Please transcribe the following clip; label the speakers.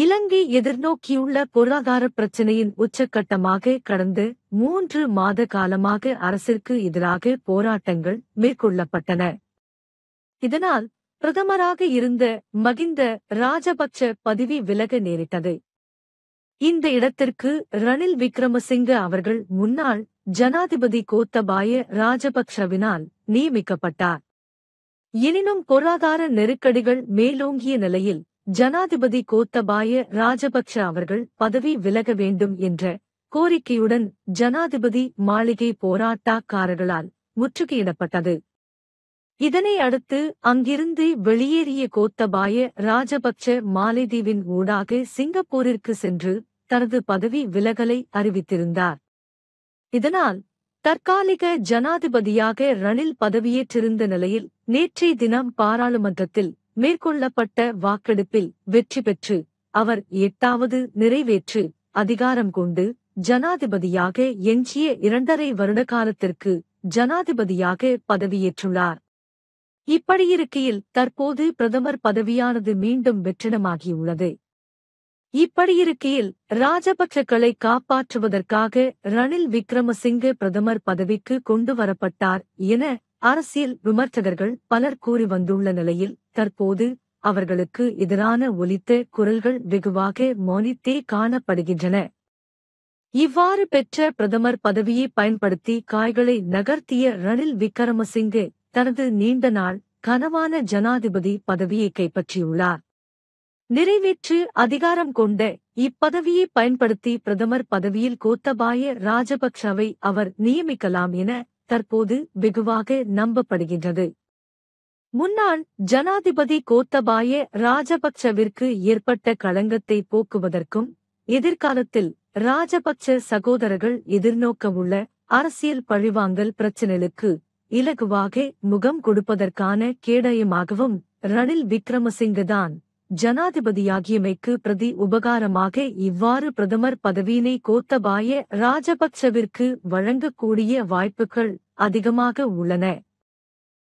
Speaker 1: இலங்கை எதிர்நோக்கியுள்ள பொருளாதார பிரச்சினையின் உச்சக்கட்டமாக கடந்து மூன்று மாத காலமாக அரசிற்கு எதிராக போராட்டங்கள் மேற்கொள்ளப்பட்டன இதனால் பிரதமராக இருந்த மகிந்த ராஜபக்ச பதவி விலக நேரிட்டது இந்த இடத்திற்கு ரணில் விக்ரமசிங்க அவர்கள் முன்னாள் ஜனாதிபதி கோத்தபாய ராஜபக்ஷவினால் நியமிக்கப்பட்டார் எனினும் பொருளாதார நெருக்கடிகள் மேலோங்கிய நிலையில் ஜனாதிபதி கோத்தபாய ராஜபக்ஷ அவர்கள் பதவி விலக வேண்டும் என்ற கோரிக்கையுடன் ஜனாதிபதி மாளிகை போராட்டக்காரர்களால் முற்றுகையிடப்பட்டது இதனை அடுத்து அங்கிருந்து வெளியேறிய கோத்தபாய ராஜபக்ஷ மாலைதீவின் ஊடாக சிங்கப்பூரிற்கு சென்று தனது பதவி விலகலை அறிவித்திருந்தார் இதனால் தற்காலிக ஜனாதிபதியாக ரணில் பதவியேற்றிருந்த நிலையில் நேற்றைய தினம் பாராளுமன்றத்தில் மேற்கொள்ளப்பட்ட வாக்கெடுப்பில் வெற்றி பெற்று அவர் எட்டாவது நிறைவேற்று அதிகாரம் கொண்டு ஜனாதிபதியாக எஞ்சிய இரண்டரை வருட காலத்திற்கு ஜனாதிபதியாக பதவியேற்றுள்ளார் இப்படியிருக்கையில் தற்போது பிரதமர் பதவியானது மீண்டும் வெற்றிடமாகியுள்ளது இப்படியிருக்கையில் ராஜபக்சக்களை காப்பாற்றுவதற்காக ரணில் விக்ரமசிங்க பிரதமர் பதவிக்கு கொண்டு வரப்பட்டார் என அரசியல் விமர்சகர்கள் பலர் கூறி வந்துள்ள நிலையில் தற்போது அவர்களுக்கு எதிரான ஒலித்த குரல்கள் வெகுவாக மோனித்தே காணப்படுகின்றன இவ்வாறு பெற்ற பிரதமர் பதவியை பயன்படுத்தி காய்களை நகர்த்திய ரணில் விக்ரமசிங்கே தனது நீண்ட நாள் கனவான ஜனாதிபதி பதவியை கைப்பற்றியுள்ளார் நிறைவேற்று அதிகாரம் கொண்ட இப்பதவியை பயன்படுத்தி பிரதமர் பதவியில் கோத்தபாய ராஜபக்ஷவை அவர் நியமிக்கலாம் என தற்போது வெகுவாக நம்பப்படுகின்றது முன்னாள் ஜனாதிபதி கோத்தபாய ராஜபக்சவிற்கு ஏற்பட்ட களங்கத்தை போக்குவதற்கும் எதிர்காலத்தில் ராஜபக்ச சகோதரர்கள் எதிர்நோக்கவுள்ள அரசியல் பழிவாங்கல் பிரச்சினைகளுக்கு இலகுவாக முகம் கொடுப்பதற்கான கேடயமாகவும் ரணில் விக்ரமசிங்கதான் ஜனாதிபதியாகியமைக்கு பிரதி உபகாரமாக இவ்வாறு பிரதமர் பதவியினை கோத்தபாய ராஜபக்சவிற்கு வழங்கக்கூடிய வாய்ப்புகள் அதிகமாக உள்ளன